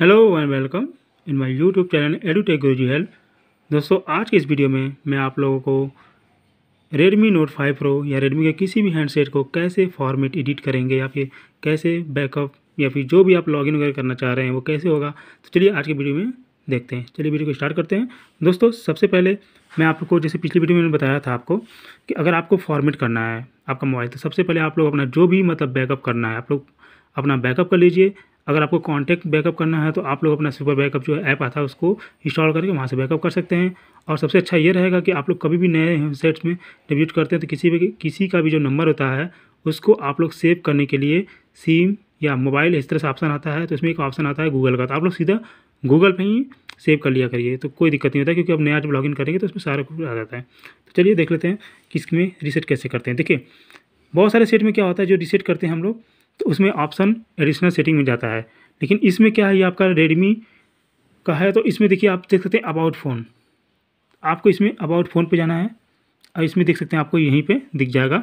hello and welcome in my YouTube channel Edu technology help दोस्तों आज के इस वीडियो में मैं आप लोगों को रेडमी नोट 5 प्रो या रेडमी के किसी भी हैंडसेट को कैसे फॉर्मेट एडिट करेंगे या फिर कैसे बैकअप या फिर जो भी आप लॉगिन वगैरह करना चाह रहे हैं वो कैसे होगा तो चलिए आज के वीडियो में देखते हैं चलिए वीडियो को स्टार्ट करते हैं दोस्तों सबसे पहले मैं आपको जैसे पिछली वीडियो में बताया था आपको कि अगर आपको फॉर्मेट करना है आपका मोबाइल तो सबसे पहले आप लोग अपना जो भी मतलब बैकअप करना है आप लोग अपना बैकअप कर लीजिए अगर आपको कॉन्टैक्ट बैकअप करना है तो आप लोग अपना सुपर बैकअप जो है ऐप आता है उसको इंस्टॉल करके वहाँ से बैकअप कर सकते हैं और सबसे अच्छा ये रहेगा कि आप लोग कभी भी नए वेबसाइट्स में डिब्यूट करते हैं तो किसी भी किसी का भी जो नंबर होता है उसको आप लोग सेव करने के लिए सिम या मोबाइल इस तरह से ऑप्शन आता है तो इसमें एक ऑप्शन आता है गूगल का तो आप लोग सीधा गूगल पर ही सेव कर लिया करिए तो कोई दिक्कत नहीं होता क्योंकि अब नया जब लॉगिन करेंगे तो उसमें सारा कुछ आ जाता है तो चलिए देख लेते हैं कि इसमें रिसेट कैसे करते हैं देखिए बहुत सारे सेट में क्या होता है जो रिसेट करते हैं हम लोग तो उसमें ऑप्शन एडिशनल सेटिंग में जाता है लेकिन इसमें क्या है ये आपका रेडमी का है तो इसमें देखिए आप देख सकते हैं अबाउट फ़ोन आपको इसमें अबाउट फ़ोन पे जाना है और इसमें देख सकते हैं आपको यहीं पे दिख जाएगा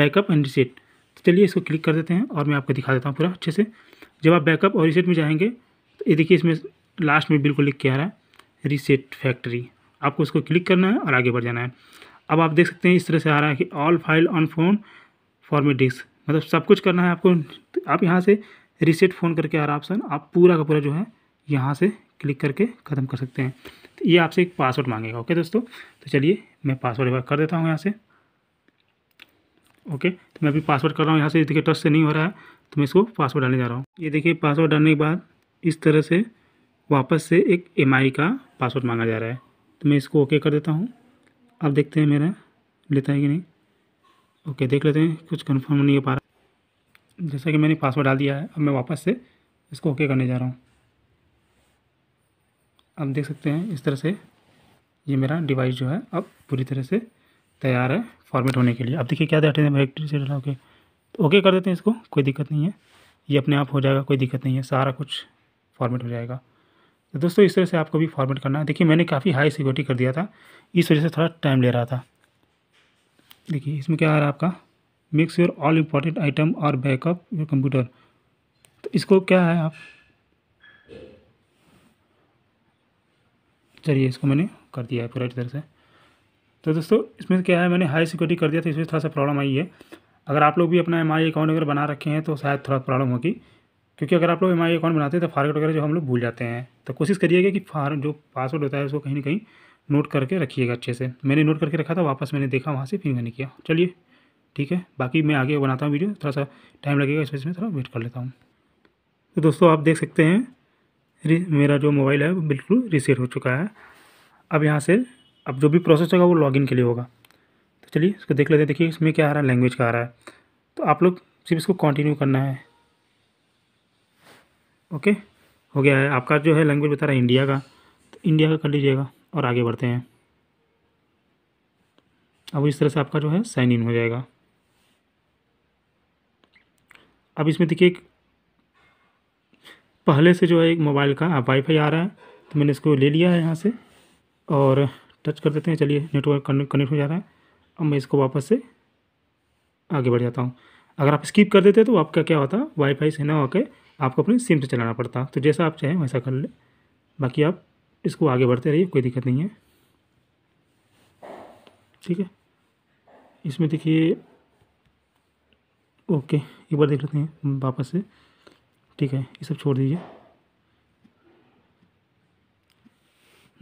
बैकअप एंड रिसेट तो चलिए इसको क्लिक कर देते हैं और मैं आपको दिखा देता हूँ पूरा अच्छे से जब आप बैकअप और रिसेट में जाएंगे तो ये देखिए इसमें लास्ट में बिल्कुल लिख के आ रहा है रिसेट फैक्ट्री आपको उसको क्लिक करना है और आगे बढ़ जाना है अब आप देख सकते हैं इस तरह से आ रहा है कि all file on phone format disk मतलब सब कुछ करना है आपको आप यहाँ से रिसेट फ़ोन करके आ रहा ऑप्शन आप पूरा का पूरा जो है यहाँ से क्लिक करके ख़त्म कर सकते हैं तो ये आपसे एक पासवर्ड मांगेगा ओके दोस्तों तो चलिए मैं पासवर्ड एक बार कर देता हूँ यहाँ से ओके तो मैं अभी पासवर्ड कर रहा हूँ यहाँ से देखिए टच से नहीं हो रहा है तो मैं इसको पासवर्ड डालने जा रहा हूँ ये देखिए पासवर्ड डालने के बाद इस तरह से वापस से एक एम का पासवर्ड मांगा जा रहा है तो मैं इसको ओके कर देता हूँ अब देखते हैं मेरा लेता है कि नहीं ओके देख लेते हैं कुछ कन्फर्म नहीं हो पा रहा जैसा कि मैंने पासवर्ड डाल दिया है अब मैं वापस से इसको ओके करने जा रहा हूँ अब देख सकते हैं इस तरह से ये मेरा डिवाइस जो है अब पूरी तरह से तैयार है फॉर्मेट होने के लिए अब देखिए क्या डाटे हैं बैक्टीरिया से डाला ओके तो ओके कर देते हैं इसको कोई दिक्कत नहीं है ये अपने आप हो जाएगा कोई दिक्कत नहीं है सारा कुछ फॉर्मेट हो जाएगा तो दोस्तों इस तरह से आपको भी फॉर्मेट करना है देखिए मैंने काफ़ी हाई सिक्योरिटी कर दिया था इस वजह से थोड़ा टाइम ले रहा था देखिए इसमें क्या आ रहा है आपका mix your all important item और बैकअप योर कंप्यूटर तो इसको क्या है आप चलिए इसको मैंने कर दिया है पूरा इस तरह से तो दोस्तों इसमें क्या है मैंने हाई सिक्योरिटी कर दिया तो इसमें थोड़ा सा प्रॉब्लम आई है अगर आप लोग भी अपना एम अकाउंट अगर बना रखे हैं तो शायद थोड़ा प्रॉब्लम होगी क्योंकि अगर आप लोग एम अकाउंट बनाते हैं तो फारवर्ड वगैरह जो हम लोग भूल जाते हैं तो कोशिश करिएगा कि फार जो पासवर्ड होता है उसको कहीं ना कहीं नोट करके रखिएगा अच्छे से मैंने नोट करके रखा था वापस मैंने देखा वहाँ से फिर मैंने किया चलिए ठीक है बाकी मैं आगे बनाता हूँ वीडियो थोड़ा सा टाइम लगेगा इस वजह से थोड़ा वेट कर लेता हूँ तो दोस्तों आप देख सकते हैं मेरा जो मोबाइल है वो बिल्कुल रिसेट हो चुका है अब यहाँ से अब जो भी प्रोसेस होगा वो लॉगिन के लिए होगा तो चलिए इसको देख लेते हैं देखिए इसमें क्या आ रहा है लैंग्वेज का आ रहा है तो आप लोग सिर्फ इसको कंटिन्यू करना है ओके हो गया है आपका जो है लैंग्वेज बता रहा है इंडिया का तो इंडिया का कर लीजिएगा और आगे बढ़ते हैं अब इस तरह से आपका जो है साइन इन हो जाएगा अब इसमें देखिए पहले से जो है एक मोबाइल का वाईफाई आ रहा है तो मैंने इसको ले लिया है यहाँ से और टच कर देते हैं चलिए नेटवर्क कनेक्ट हो जा रहा है अब मैं इसको वापस से आगे बढ़ जाता हूँ अगर आप स्किप कर देते तो आपका क्या होता वाईफाई से ना होकर आपको अपने सिम से चलाना पड़ता तो जैसा आप चाहें वैसा कर ले बाकी आप इसको आगे बढ़ते रहिए कोई दिक्कत नहीं है ठीक है इसमें देखिए ओके एक बार देख लेते हैं वापस से ठीक है ये सब छोड़ दीजिए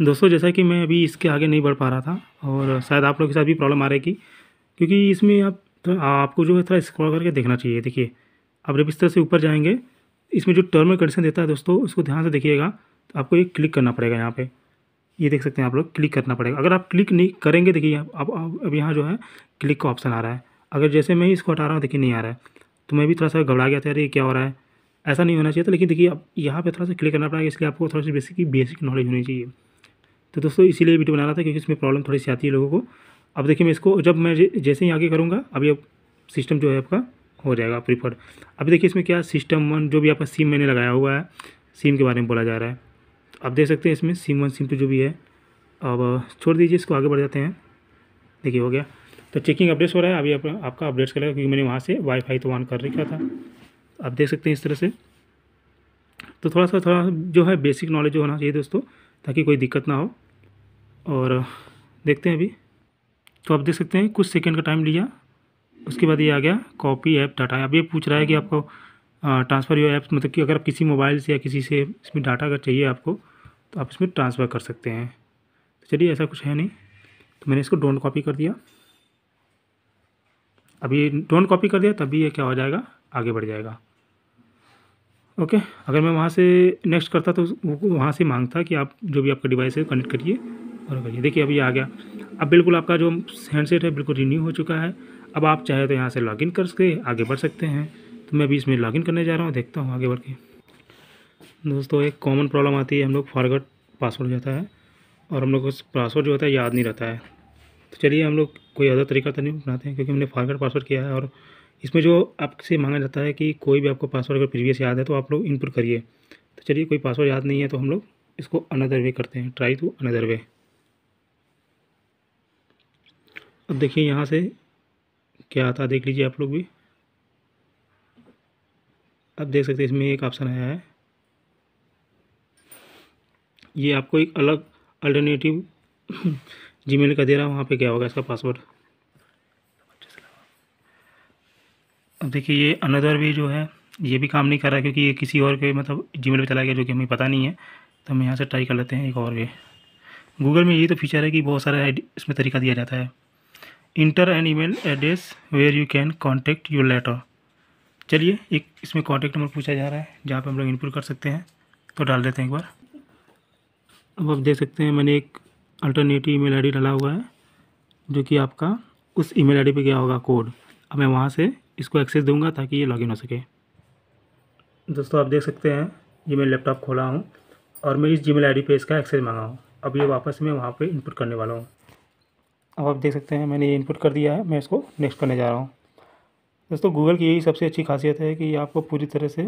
दोस्तों जैसा कि मैं अभी इसके आगे नहीं बढ़ पा रहा था और शायद आप लोग के साथ भी प्रॉब्लम आ रही थी क्योंकि इसमें आप तो आपको जो है थोड़ा स्क्रॉल करके देखना चाहिए देखिए आप जब इस तरह से ऊपर जाएंगे इसमें जो टर्म एंड कंडीशन देता है दोस्तों उसको ध्यान से देखिएगा आपको ये क्लिक करना पड़ेगा यहाँ पे ये देख सकते हैं आप लोग क्लिक करना पड़ेगा अगर आप क्लिक नहीं करेंगे देखिए आप अब यहाँ जो है क्लिक का ऑप्शन आ रहा है अगर जैसे मैं इसको हटा रहा हूँ देखिए नहीं आ रहा है तो मैं भी थोड़ा सा घबरा गया था अरे क्या हो रहा है ऐसा नहीं होना चाहिए था लेकिन देखिए अब यहाँ पर थोड़ा सा क्लिक करना पड़ेगा इसलिए आपको थोड़ा सा बेसिक बेसिक नॉलेज होनी चाहिए तो दोस्तों इसीलिए वीडियो बना रहा था क्योंकि इसमें प्रॉब्लम थोड़ी सी आती है लोगों को अब देखिए मैं इसको जब मैं जैसे ही आगे करूँगा अभी अब सिस्टम जो है आपका हो जाएगा प्रीफर्ड अभी देखिए इसमें क्या सिस्टम वन जो भी आपका सिम मैंने लगाया हुआ है सिम के बारे में बोला जा रहा है आप देख सकते हैं इसमें सिम वन सिम टू जो भी है अब छोड़ दीजिए इसको आगे बढ़ जाते हैं देखिए हो गया तो चेकिंग अपडेट्स हो रहा है अभी आप, आपका अपडेट्स कर क्योंकि मैंने वहाँ से वाईफाई तो ऑन कर रखा था आप देख सकते हैं इस तरह से तो थोड़ा सा थोड़ा जो है बेसिक नॉलेज जो होना चाहिए दोस्तों ताकि कोई दिक्कत ना हो और देखते हैं अभी तो आप देख सकते हैं कुछ सेकेंड का टाइम लिया उसके बाद ये आ गया कॉपी ऐप डाटा अब ये पूछ रहा है कि आपको ट्रांसफ़र योर ऐप्स मतलब कि अगर आप किसी मोबाइल से या किसी से इसमें डाटा अगर चाहिए आपको तो आप इसमें ट्रांसफ़र कर सकते हैं तो चलिए ऐसा कुछ है नहीं तो मैंने इसको डोंट कॉपी कर दिया अभी डोंट कॉपी कर दिया तभी ये क्या हो जाएगा आगे बढ़ जाएगा ओके अगर मैं वहाँ से नेक्स्ट करता तो वहाँ से मांगता कि आप जो भी आपका डिवाइस है कनेक्ट करिए और करिए देखिए अभी आ गया अब बिल्कुल आपका जो हैंडसेट है बिल्कुल रिन्यू हो चुका है अब आप चाहे तो यहाँ से लॉगिन करके आगे बढ़ सकते हैं तो मैं अभी इसमें लॉगिन करने जा रहा हूँ देखता हूँ आगे बढ़ के दोस्तों एक कॉमन प्रॉब्लम आती है हम लोग फॉरगट पासवर्ड जाता है और हम लोग को पासवर्ड जो होता है याद नहीं रहता है तो चलिए हम लोग कोई अदर तरीका तो नहीं बनाते हैं क्योंकि हमने फॉरगट पासवर्ड किया है और इसमें जो आपसे मांगा जाता है कि कोई भी आपको पासवर्ड अगर प्रीवियस याद है तो आप लोग इनपुट करिए तो चलिए कोई पासवर्ड याद नहीं है तो हम लोग इसको अनदर वे करते हैं ट्राई टू अनदर वे अब देखिए यहाँ से क्या आता देख लीजिए आप लोग भी आप देख सकते हैं इसमें एक ऑप्शन आया है ये आपको एक अलग अल्टरनेटिव जीमेल का दे रहा है वहाँ पे क्या होगा इसका पासवर्ड अब देखिए ये अनदर भी जो है ये भी काम नहीं कर रहा क्योंकि ये किसी और के मतलब जीमेल पे चला गया जो कि हमें पता नहीं है तो हम यहाँ से ट्राई कर लेते हैं एक और भी गूगल में यही तो फीचर है कि बहुत सारा इसमें तरीका दिया जाता है enter an email address where you can contact your letter चलिए एक इसमें कॉन्टैक्ट नंबर पूछा जा रहा है जहाँ पे हम लोग इनपुट कर सकते हैं तो डाल देते हैं एक बार अब आप देख सकते हैं मैंने एक अल्टरनेटिव ईमेल आईडी डाला हुआ है जो कि आपका उस ईमेल आईडी पे गया होगा कोड अब मैं वहाँ से इसको एक्सेस दूंगा ताकि ये लॉगिन हो सके दोस्तों आप देख सकते हैं ये मैं लैपटॉप खोला हूँ और मैं इस जी मेल आई पे इसका एक्सेस मांगा हूँ अब ये वापस मैं वहाँ पर इनपुट करने वाला हूँ अब आप देख सकते हैं मैंने ये इनपुट कर दिया है मैं इसको नेक्स्ट करने जा रहा हूँ दोस्तों गूगल की यही सबसे अच्छी खासियत है कि ये आपको पूरी तरह से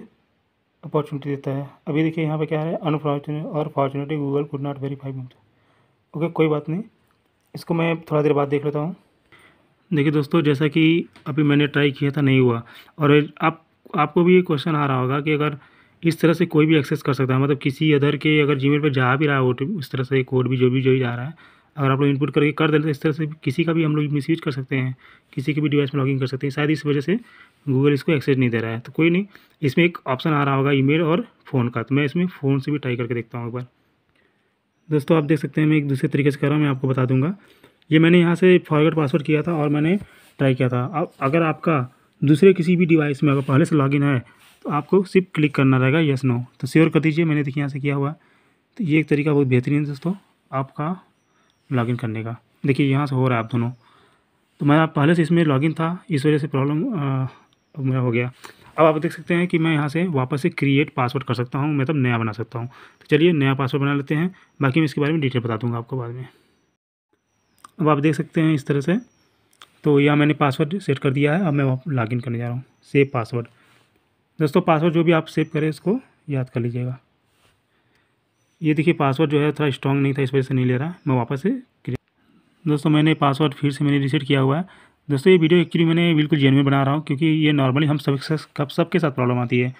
अपॉर्चुनिटी देता है अभी देखिए यहाँ पे क्या है अनफॉर्चुनेट और fortunately Google could not verify मुझे ओके कोई बात नहीं इसको मैं थोड़ा देर बाद देख लेता हूँ देखिए दोस्तों जैसा कि अभी मैंने ट्राई किया था नहीं हुआ और आप आपको भी ये क्वेश्चन आ रहा होगा कि अगर इस तरह से कोई भी एक्सेस कर सकता है मतलब किसी अदर के अगर जीमेल पर जा भी रहा है वो उस तरह से कोड भी जो भी जो भी जा रहा है अगर आप लोग इनपुट करके कर देते हैं तो इस तरह से किसी का भी हम लोग मिसयूज कर सकते हैं किसी के भी डिवाइस में लॉगिंग कर सकते हैं शायद इस वजह से गूगल इसको एक्सेस नहीं दे रहा है तो कोई नहीं इसमें एक ऑप्शन आ रहा होगा ईमेल और फ़ोन का तो मैं इसमें फ़ोन से भी ट्राई करके देखता हूँ एक बार दोस्तों आप देख सकते हैं मैं एक दूसरे तरीके से कर रहा हूँ मैं आपको बता दूंगा ये मैंने यहाँ से फॉरवर्ड पासवर्ड किया था और मैंने ट्राई किया था अब अगर आपका दूसरे किसी भी डिवाइस में अगर पहले से लॉगिन है तो आपको सिर्फ क्लिक करना रहेगा यस नो तो श्योर कर दीजिए मैंने देखिए यहाँ से किया हुआ तो ये एक तरीका बहुत बेहतरीन है दोस्तों आपका लॉगिन करने का देखिए यहाँ से हो रहा है आप दोनों तो मैं पहले से इसमें लॉगिन था इस वजह से प्रॉब्लम मेरा हो गया अब आप देख सकते हैं कि मैं यहाँ से वापस से क्रिएट पासवर्ड कर सकता हूँ मतलब नया बना सकता हूँ तो चलिए नया पासवर्ड बना लेते हैं बाकी मैं इसके बारे में डिटेल बता दूँगा आपको बाद में अब आप देख सकते हैं इस तरह से तो यह मैंने पासवर्ड सेट कर दिया है अब मैं लॉगिन करने जा रहा हूँ सेव पासवर्ड दोस्तों पासवर्ड जो भी आप सेव करें इसको याद कर लीजिएगा ये देखिए पासवर्ड जो है थोड़ा स्ट्रॉन्ग नहीं था इस वजह से नहीं ले रहा मैं वापस से दोस्तों मैंने पासवर्ड फिर से मैंने रिसेट किया हुआ है दोस्तों ये वीडियो एक्चुअली मैंने बिल्कुल जेनविन बना रहा हूँ क्योंकि ये नॉर्मली हम सब सबके साथ प्रॉब्लम आती है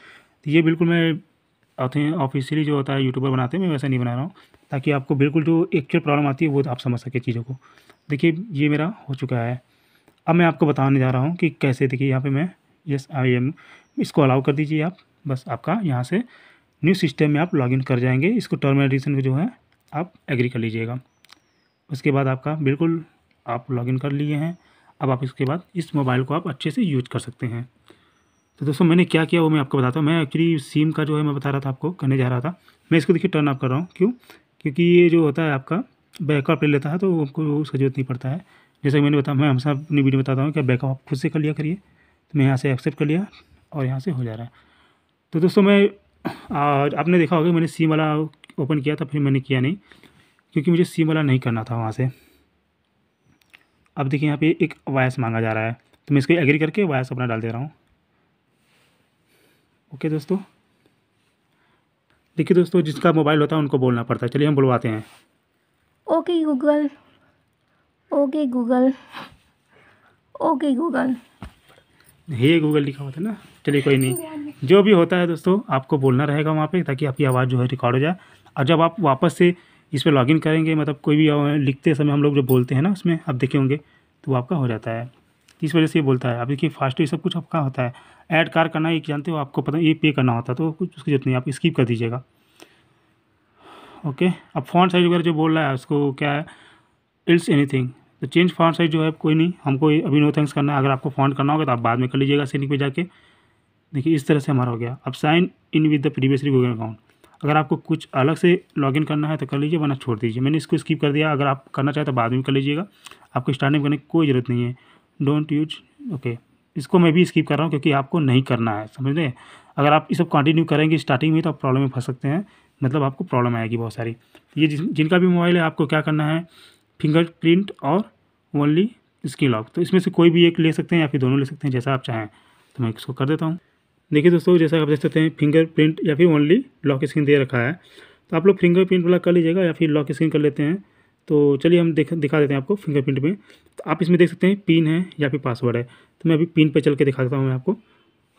तो ये बिल्कुल मैं ऑफिशियली जो होता है यूट्यूबर बनाते हैं मैं वैसा नहीं बना रहा हूँ ताकि आपको बिल्कुल जो एक्चुअल प्रॉब्लम आती है वो आप समझ सके चीज़ों को देखिए ये मेरा हो चुका है अब मैं आपको बताने जा रहा हूँ कि कैसे देखिए यहाँ पर मैं यस आई एम इसको अलाउ कर दीजिए आप बस आपका यहाँ से न्यू सिस्टम में आप लॉगिन कर जाएंगे इसको टर्म एडिशन को जो है आप एग्री कर लीजिएगा उसके बाद आपका बिल्कुल आप लॉगिन कर लिए हैं अब आप इसके बाद इस मोबाइल को आप अच्छे से यूज कर सकते हैं तो दोस्तों मैंने क्या किया वो मैं आपको बताता हूँ मैं एक्चुअली सिम का जो है मैं बता रहा था आपको करने जा रहा था मैं इसको देखिए टर्न ऑफ कर रहा हूँ क्यों क्योंकि ये जो होता है आपका बैकअप ले लेता है तो आपको उसका जरूरत नहीं पड़ता है जैसे मैंने बताया मैं हमेशा अपनी वीडियो बताता हूँ कि बैकअप आप खुद से कर लिया करिए तो मैं यहाँ से एक्सेप्ट कर लिया और यहाँ से हो जा रहा है तो दोस्तों मैं आपने देखा होगा मैंने सीम वाला ओपन किया था फिर मैंने किया नहीं क्योंकि मुझे सीम वाला नहीं करना था वहाँ से अब देखिए यहाँ पे एक वायस मांगा जा रहा है तो मैं इसको एग्री करके वायस अपना डाल दे रहा हूँ ओके दोस्तों देखिए दोस्तों जिसका मोबाइल होता है उनको बोलना पड़ता है चलिए हम बुलवाते हैं okay Google okay Google okay Google hey Google लिखा हुआ था ना चलिए कोई नहीं जो भी होता है दोस्तों आपको बोलना रहेगा वहाँ पे ताकि आपकी आवाज़ जो है रिकॉर्ड हो जाए और जब आप वापस से इस पर लॉगिन करेंगे मतलब कोई भी लिखते समय हम लोग जो बोलते हैं ना उसमें आप देखे होंगे तो आपका हो जाता है इस वजह से ये बोलता है आप देखिए फास्ट ये सब कुछ आपका होता है ऐड कार करना एक जानते हो आपको पता ये पे करना होता है तो कुछ उसकी जरूरत नहीं आप स्किप कर दीजिएगा ओके अब फॉन्ट साइज वगैरह जो बोल रहा है उसको क्या है इल्स एनी तो चेंज फॉन्ट साइज जो है कोई नहीं हमको अभी नो थैंक्स करना है अगर आपको फॉन्ट करना होगा तो आप बाद में कर लीजिएगा सीनिक पे जाके देखिए इस तरह से हमारा हो गया अब sign in with the previously Google account अगर आपको कुछ अलग से लॉगिन करना है तो कर लीजिए वरना छोड़ दीजिए मैंने इसको स्किप कर दिया अगर आप करना चाहें तो बाद में कर लीजिएगा आपको स्टार्टिंग करने की कोई ज़रूरत नहीं है डोंट यूज ओके इसको मैं भी स्किप कर रहा हूँ क्योंकि आपको नहीं करना है समझ लें अगर आप ये सब कंटिन्यू करेंगे स्टार्टिंग में तो आप प्रॉब्लम में फंस सकते हैं मतलब आपको प्रॉब्लम आएगी बहुत सारी ये जिस जिनका भी मोबाइल है आपको क्या करना है फिंगर प्रिंट और ओनली स्क्रीन लॉक तो इसमें से कोई भी एक ले सकते हैं या फिर दोनों ले सकते हैं जैसा आप चाहें तो मैं इसको कर देता हूँ देखिए दोस्तों जैसा आप देख सकते हैं फिंगर प्रिंट या फिर ओनली लॉक स्क्रीन दे रखा है तो आप लोग फिंगर प्रिंट वाला कर लीजिएगा या फिर लॉक स्क्रीन कर लेते हैं तो चलिए हम देख दिखा देते हैं आपको फिंगर प्रिंट में तो आप इसमें देख सकते हैं पिन है या फिर पासवर्ड है तो मैं अभी पिन पर चल के दिखा देता हूँ मैं आपको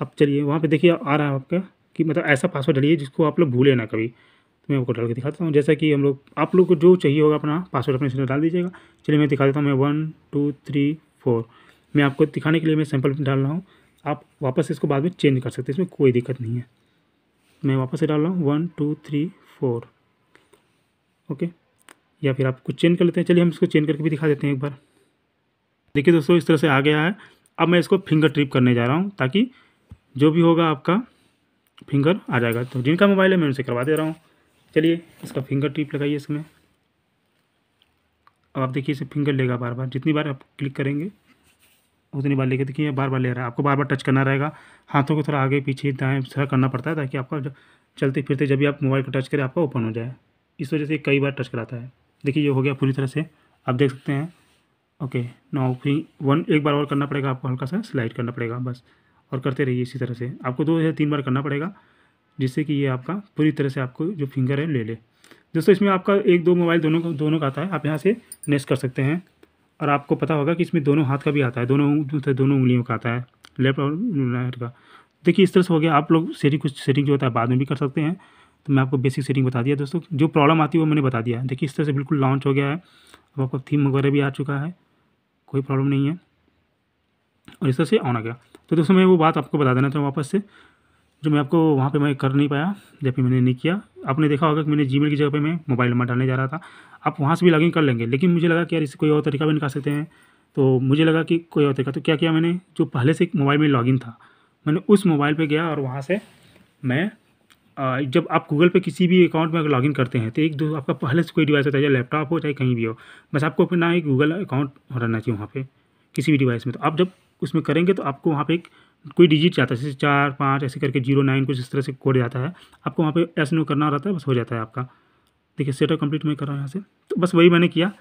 आप चलिए वहाँ पर देखिए आ रहा है आपका कि मतलब ऐसा पासवर्ड डालिए जिसको आप लोग भूलें ना कभी तो मैं आपको डाल के दिखाता हूँ जैसा कि हम लोग आप लोग को जो चाहिए होगा अपना पासवर्ड अपने इसमें डाल दीजिएगा चलिए मैं दिखा देता हूँ मैं वन टू थ्री फोर मैं आपको दिखाने के लिए मैं सैम्पल डाल रहा हूँ आप वापस इसको बाद में चेंज कर सकते हैं इसमें कोई दिक्कत नहीं है मैं वापस से डाल रहा हूँ one two three four okay या फिर आप कुछ चेंज कर लेते हैं चलिए हम इसको चेंज करके भी दिखा देते हैं एक बार देखिए दोस्तों इस तरह से आ गया है अब मैं इसको फिंगर ट्रिप करने जा रहा हूँ ताकि जो भी होगा आपका फिंगर आ जाएगा तो जिनका मोबाइल है मैं उनसे करवा दे रहा हूँ चलिए इसका फिंगर ट्रिप लगाइए इसमें अब आप देखिए इसे फिंगर लेगा बार बार जितनी बार आप क्लिक करेंगे उतनी बार लेके देखिए बार बार ले रहा है आपको बार बार टच करना रहेगा हाथों को थोड़ा आगे पीछे दाएँ थोड़ा करना पड़ता है ताकि आपका चलते फिरते जब भी आप मोबाइल को टच करें आपका ओपन हो जाए इस वजह से कई बार टच कराता है देखिए ये हो गया पूरी तरह से आप देख सकते हैं ओके नौ फिर वन एक बार और करना पड़ेगा आपको हल्का सा स्लाइड करना पड़ेगा बस और करते रहिए इसी तरह से आपको दो या तीन बार करना पड़ेगा जिससे कि ये आपका पूरी तरह से आपको जो फिंगर है ले ले दोस्तों इसमें आपका एक दो मोबाइल दोनों का दोनों का आता है आप यहाँ से नेस्ट कर सकते हैं और आपको पता होगा कि इसमें दोनों हाथ का भी आता है दोनों मतलब दोनों उंगलियों का आता है लेफ्ट और राइट का देखिए इस तरह से हो गया आप लोग सेटिंग कुछ सेटिंग जो होता है बाद में भी कर सकते हैं तो मैं आपको बेसिक सेटिंग बता दिया दोस्तों जो प्रॉब्लम आती है वो मैंने बता दिया देखिए इस तरह से बिल्कुल लॉन्च हो गया है अब आपका थीम वगैरह भी आ चुका है कोई प्रॉब्लम नहीं है और इस तरह से ऑन आ गया तो दोस्तों मैं वो बात आपको बता देना चाहूँगा वापस से जो मैं आपको वहाँ पे मैं कर नहीं पाया जब भी मैंने नहीं किया आपने देखा होगा कि मैंने जीमेल की जगह पे मैं मोबाइल नंबर डालने जा रहा था आप वहाँ से भी लॉगिन कर लेंगे लेकिन मुझे लगा कि यार इससे कोई और तरीका भी निकाल सकते हैं तो मुझे लगा कि कोई और तरीका तो क्या किया मैंने जो पहले से मोबाइल में लॉगिन था मैंने उस मोबाइल पर गया और वहाँ से मैं जब आप गूगल पर किसी भी अकाउंट में अगर लॉगिन करते हैं तो एक दो आपका पहले से कोई डिवाइस होता है चाहे लैपटॉप हो चाहे कहीं भी हो बस आपको अपना एक गूगल अकाउंट रहना चाहिए वहाँ पर किसी भी डिवाइस में तो आप जब उसमें करेंगे तो आपको वहाँ पर एक कोई डिजिट जाता है जैसे चार पाँच ऐसे करके जीरो नाइन कुछ इस तरह से कोड जाता है आपको वहाँ पे एस नो करना रहता है बस हो जाता है आपका देखिए सेटअप कंप्लीट मैं कर रहा हूँ यहाँ से तो बस वही मैंने किया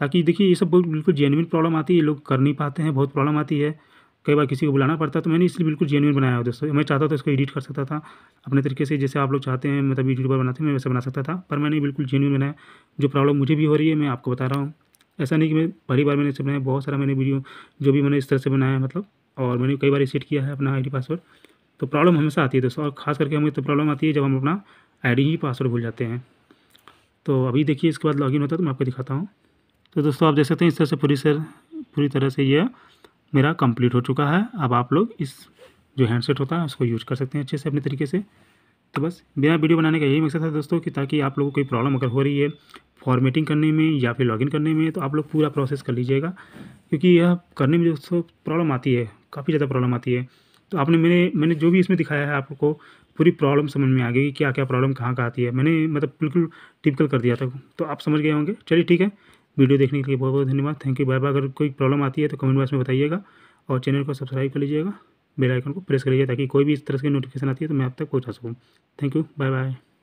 ताकि देखिए ये सब बिल्कुल जेनविन प्रॉब्लम आती है ये लोग कर नहीं पाते हैं बहुत प्रॉब्लम आती है कई बार किसी को बुलाना पड़ता है तो मैंने इसलिए बिल्कुल जेनविन बनाया है दोस्तों मैं चाहता तो इसको एडिट कर सकता था अपने तरीके से जैसे आप लोग चाहते हैं मतलब यूट्यूबर बनाते हैं मैं वैसे बना सकता था पर मैंने बिल्कुल जेनविन बनाया जो प्रॉब्लम मुझे भी हो रही है मैं आपको बता रहा हूँ ऐसा नहीं कि मैं पहली बार मैंने इसे बनाया बहुत सारा मैंने वीडियो जो भी मैंने इस तरह से बनाया मतलब और मैंने कई बार रिसेट किया है अपना आईडी पासवर्ड तो प्रॉब्लम हमेशा आती है दोस्तों और खास करके हमें तो प्रॉब्लम आती है जब हम अपना आईडी ही पासवर्ड भूल जाते हैं तो अभी देखिए इसके बाद लॉगिन होता है तो मैं आपको दिखाता हूँ तो दोस्तों आप देख सकते हैं इस तरह से पूरी सर पूरी तरह से यह मेरा कंप्लीट हो चुका है अब आप लोग इस जो हैंडसेट होता है उसको यूज़ कर सकते हैं अच्छे से अपने तरीके से तो बस मेरा वीडियो बनाने का यही मकसद था दोस्तों कि ताकि आप लोगों को कोई प्रॉब्लम अगर हो रही है फॉर्मेटिंग करने में या फिर लॉगिन करने में तो आप लोग पूरा प्रोसेस कर लीजिएगा क्योंकि यह करने में दोस्तों प्रॉब्लम आती है काफ़ी ज़्यादा प्रॉब्लम आती है तो आपने मैंने मैंने जो भी इसमें दिखाया है आपको पूरी प्रॉब्लम समझ में आ गई कि क्या क्या प्रॉब्लम कहाँ कहाँ आती है मैंने मतलब बिल्कुल टिपिकल कर दिया था तो आप समझ गए होंगे चलिए ठीक है वीडियो देखने के लिए बहुत बहुत धन्यवाद थैंक यू बाय बाय अगर कोई प्रॉब्लम आती है तो कमेंट बॉक्स में बताइएगा और चैनल को सब्सक्राइब कर लीजिएगा बेल आइकन को प्रेस कर लीजिएगा ताकि कोई भी इस तरह की नोटिफिकेशन आती है तो मैं आप तक पहुँचा सकूँ थैंक यू बाय बाय